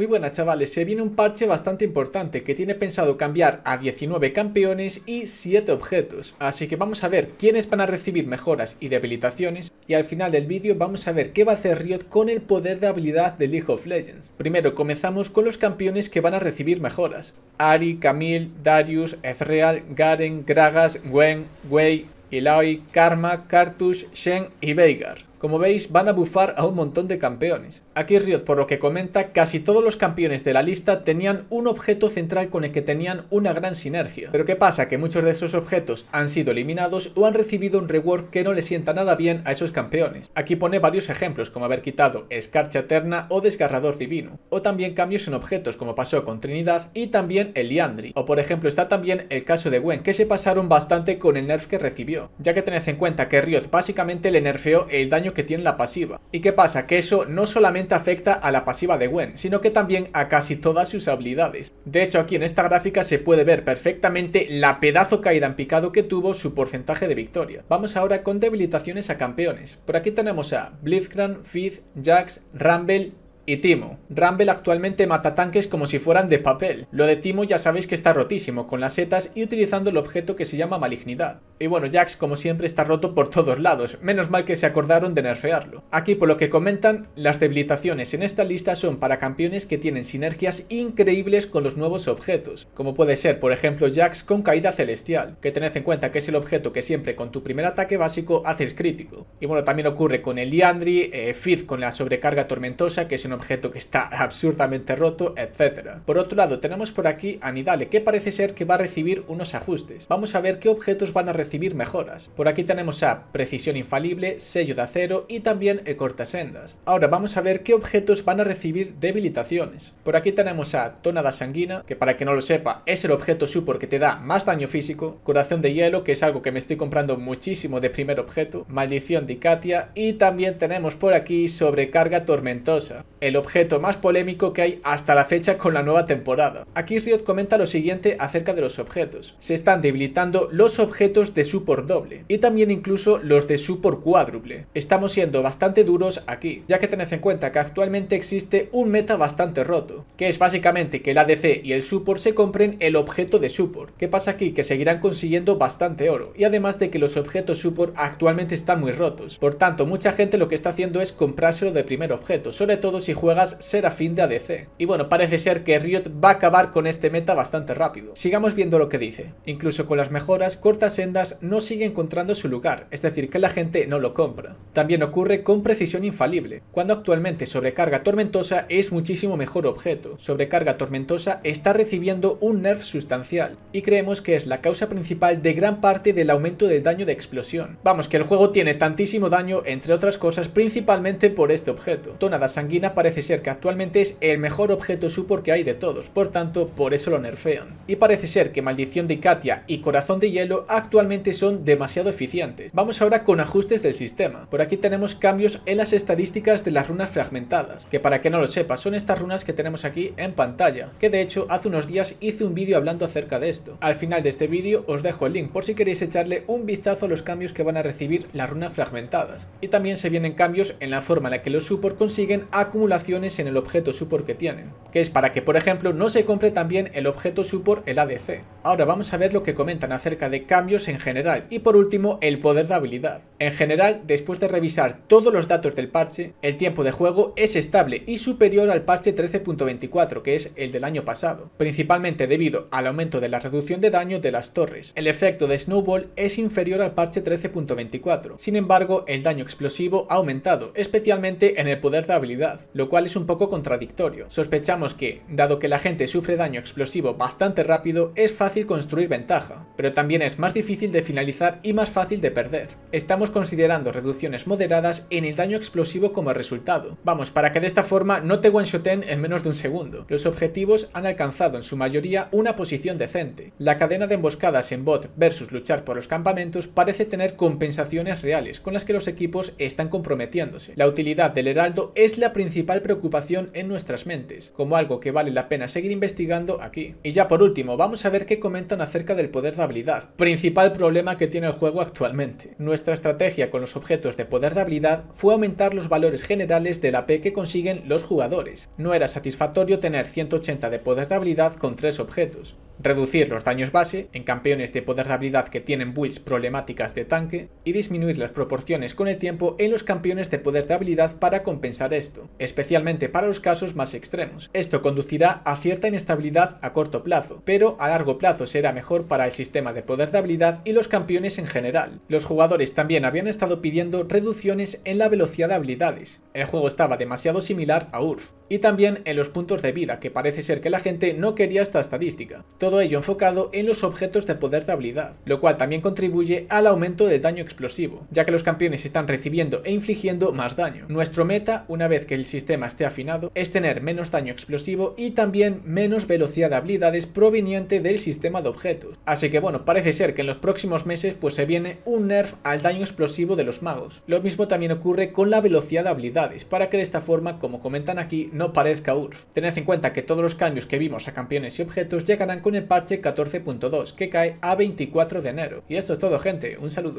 Muy buenas chavales, se viene un parche bastante importante que tiene pensado cambiar a 19 campeones y 7 objetos. Así que vamos a ver quiénes van a recibir mejoras y debilitaciones y al final del vídeo vamos a ver qué va a hacer Riot con el poder de habilidad de League of Legends. Primero comenzamos con los campeones que van a recibir mejoras. Ari, Camille, Darius, Ezreal, Garen, Gragas, Gwen, Wei, Illaoi, Karma, Kartush, Shen y Veigar. Como veis, van a bufar a un montón de campeones. Aquí Riot, por lo que comenta, casi todos los campeones de la lista tenían un objeto central con el que tenían una gran sinergia. Pero ¿qué pasa? Que muchos de esos objetos han sido eliminados o han recibido un reward que no le sienta nada bien a esos campeones. Aquí pone varios ejemplos, como haber quitado Escarcha Eterna o Desgarrador Divino. O también cambios en objetos, como pasó con Trinidad y también el liandri O por ejemplo está también el caso de Gwen, que se pasaron bastante con el nerf que recibió. Ya que tened en cuenta que Riot básicamente le nerfeó el daño que tiene la pasiva. ¿Y qué pasa? Que eso no solamente afecta a la pasiva de Gwen, sino que también a casi todas sus habilidades. De hecho, aquí en esta gráfica se puede ver perfectamente la pedazo caída en picado que tuvo su porcentaje de victoria. Vamos ahora con debilitaciones a campeones. Por aquí tenemos a Blitzcrank, Fizz, Jax, Rumble, y Timo. Rumble actualmente mata tanques como si fueran de papel. Lo de Timo ya sabéis que está rotísimo, con las setas y utilizando el objeto que se llama malignidad. Y bueno, Jax como siempre está roto por todos lados, menos mal que se acordaron de nerfearlo. Aquí por lo que comentan, las debilitaciones en esta lista son para campeones que tienen sinergias increíbles con los nuevos objetos, como puede ser por ejemplo Jax con caída celestial, que tened en cuenta que es el objeto que siempre con tu primer ataque básico haces crítico. Y bueno, también ocurre con el Liandry, eh, Fizz con la sobrecarga tormentosa, que es un objeto que está absurdamente roto, etcétera. Por otro lado, tenemos por aquí a que parece ser que va a recibir unos ajustes. Vamos a ver qué objetos van a recibir mejoras. Por aquí tenemos a Precisión Infalible, Sello de Acero y también el Cortasendas. Ahora vamos a ver qué objetos van a recibir debilitaciones. Por aquí tenemos a Tonada Sanguina, que para que no lo sepa, es el objeto su que te da más daño físico, Corazón de Hielo, que es algo que me estoy comprando muchísimo de primer objeto, Maldición de Katia y también tenemos por aquí Sobrecarga Tormentosa el objeto más polémico que hay hasta la fecha con la nueva temporada. Aquí Riot comenta lo siguiente acerca de los objetos. Se están debilitando los objetos de support doble y también incluso los de support cuádruple. Estamos siendo bastante duros aquí, ya que tened en cuenta que actualmente existe un meta bastante roto, que es básicamente que el ADC y el support se compren el objeto de support. ¿Qué pasa aquí? Que seguirán consiguiendo bastante oro y además de que los objetos support actualmente están muy rotos. Por tanto, mucha gente lo que está haciendo es comprárselo de primer objeto, sobre todo si si juegas Serafín de ADC. Y bueno, parece ser que Riot va a acabar con este meta bastante rápido. Sigamos viendo lo que dice. Incluso con las mejoras, sendas no sigue encontrando su lugar, es decir, que la gente no lo compra. También ocurre con precisión infalible, cuando actualmente sobrecarga tormentosa es muchísimo mejor objeto. Sobrecarga tormentosa está recibiendo un nerf sustancial, y creemos que es la causa principal de gran parte del aumento del daño de explosión. Vamos, que el juego tiene tantísimo daño, entre otras cosas, principalmente por este objeto. Tonada sanguina para parece ser que actualmente es el mejor objeto support que hay de todos, por tanto, por eso lo nerfean. Y parece ser que Maldición de Katia y Corazón de Hielo actualmente son demasiado eficientes. Vamos ahora con ajustes del sistema. Por aquí tenemos cambios en las estadísticas de las runas fragmentadas, que para que no lo sepas, son estas runas que tenemos aquí en pantalla, que de hecho hace unos días hice un vídeo hablando acerca de esto. Al final de este vídeo os dejo el link por si queréis echarle un vistazo a los cambios que van a recibir las runas fragmentadas. Y también se vienen cambios en la forma en la que los support consiguen acumular en el objeto support que tienen, que es para que, por ejemplo, no se compre también el objeto support el ADC, Ahora vamos a ver lo que comentan acerca de cambios en general y por último el poder de habilidad. En general, después de revisar todos los datos del parche, el tiempo de juego es estable y superior al parche 13.24 que es el del año pasado, principalmente debido al aumento de la reducción de daño de las torres. El efecto de Snowball es inferior al parche 13.24, sin embargo el daño explosivo ha aumentado, especialmente en el poder de habilidad, lo cual es un poco contradictorio. Sospechamos que, dado que la gente sufre daño explosivo bastante rápido, es fácil construir ventaja, pero también es más difícil de finalizar y más fácil de perder. Estamos considerando reducciones moderadas en el daño explosivo como resultado. Vamos, para que de esta forma no te one-shoten en menos de un segundo. Los objetivos han alcanzado en su mayoría una posición decente. La cadena de emboscadas en bot versus luchar por los campamentos parece tener compensaciones reales con las que los equipos están comprometiéndose. La utilidad del heraldo es la principal preocupación en nuestras mentes, como algo que vale la pena seguir investigando aquí. Y ya por último, vamos a ver qué comentan acerca del poder de habilidad, principal problema que tiene el juego actualmente. Nuestra estrategia con los objetos de poder de habilidad fue aumentar los valores generales de la AP que consiguen los jugadores. No era satisfactorio tener 180 de poder de habilidad con 3 objetos reducir los daños base en campeones de poder de habilidad que tienen builds problemáticas de tanque y disminuir las proporciones con el tiempo en los campeones de poder de habilidad para compensar esto, especialmente para los casos más extremos. Esto conducirá a cierta inestabilidad a corto plazo, pero a largo plazo será mejor para el sistema de poder de habilidad y los campeones en general. Los jugadores también habían estado pidiendo reducciones en la velocidad de habilidades. El juego estaba demasiado similar a URF, y también en los puntos de vida, que parece ser que la gente no quería esta estadística todo ello enfocado en los objetos de poder de habilidad, lo cual también contribuye al aumento del daño explosivo, ya que los campeones están recibiendo e infligiendo más daño. Nuestro meta, una vez que el sistema esté afinado, es tener menos daño explosivo y también menos velocidad de habilidades proveniente del sistema de objetos. Así que bueno, parece ser que en los próximos meses pues se viene un nerf al daño explosivo de los magos. Lo mismo también ocurre con la velocidad de habilidades, para que de esta forma, como comentan aquí, no parezca URF. Tened en cuenta que todos los cambios que vimos a campeones y objetos llegarán con el parche 14.2 que cae a 24 de enero. Y esto es todo gente, un saludo.